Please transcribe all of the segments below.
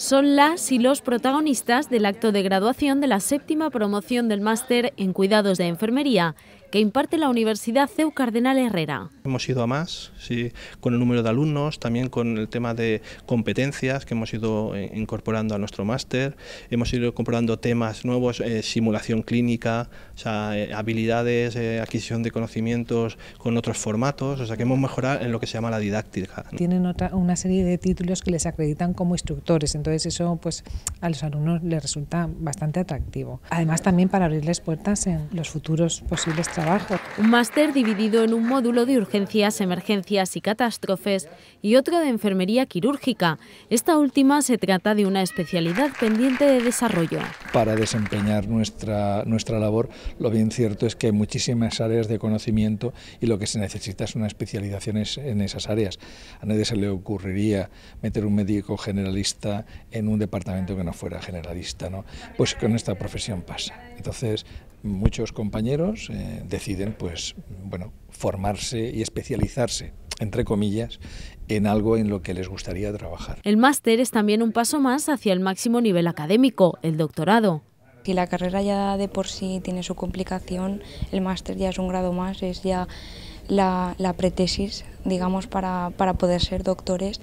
son las y los protagonistas del acto de graduación de la séptima promoción del máster en cuidados de enfermería que imparte la Universidad CEU Cardenal Herrera. Hemos ido a más, sí, con el número de alumnos, también con el tema de competencias que hemos ido eh, incorporando a nuestro máster, hemos ido incorporando temas nuevos, eh, simulación clínica, sea, eh, habilidades, adquisición de conocimientos con otros formatos, o sea que hemos mejorado en lo que se llama la didáctica. Tienen otra, una serie de títulos que les acreditan como instructores, entonces eso pues a los alumnos les resulta bastante atractivo. Además también para abrirles puertas en los futuros posibles trabajos. Un máster dividido en un módulo de urgencias, emergencias y catástrofes y otro de enfermería quirúrgica. Esta última se trata de una especialidad pendiente de desarrollo. Para desempeñar nuestra, nuestra labor, lo bien cierto es que hay muchísimas áreas de conocimiento y lo que se necesita es una especialización en esas áreas. A nadie se le ocurriría meter un médico generalista en un departamento que no fuera generalista, ¿no? Pues con esta profesión pasa. Entonces, muchos compañeros eh, deciden, pues, bueno, formarse y especializarse entre comillas, en algo en lo que les gustaría trabajar. El máster es también un paso más hacia el máximo nivel académico, el doctorado. Si la carrera ya de por sí tiene su complicación, el máster ya es un grado más, es ya la, la pretesis, digamos, para, para poder ser doctores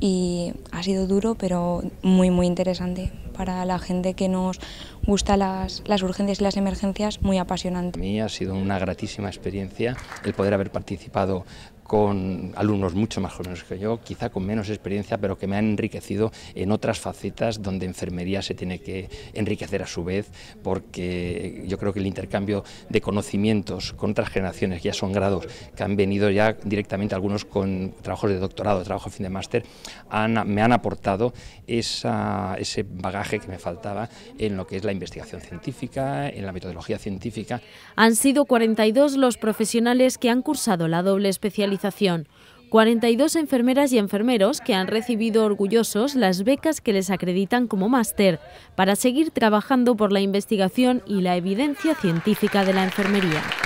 y ha sido duro, pero muy, muy interesante. Para la gente que nos gusta las, las, urgencias y las emergencias, muy apasionante. A mí ha sido una gratísima experiencia el poder haber participado con alumnos mucho más jóvenes que yo, quizá con menos experiencia, pero que me han enriquecido en otras facetas donde enfermería se tiene que enriquecer a su vez, porque yo creo que el intercambio de conocimientos con otras generaciones, que ya son grados, que han venido ya directamente algunos con trabajos de doctorado, trabajos de fin de máster, me han aportado ese bagaje que me faltaba en lo que es la investigación científica, en la metodología científica. Han sido 42 los profesionales que han cursado la doble especialidad 42 enfermeras y enfermeros que han recibido orgullosos las becas que les acreditan como máster para seguir trabajando por la investigación y la evidencia científica de la enfermería.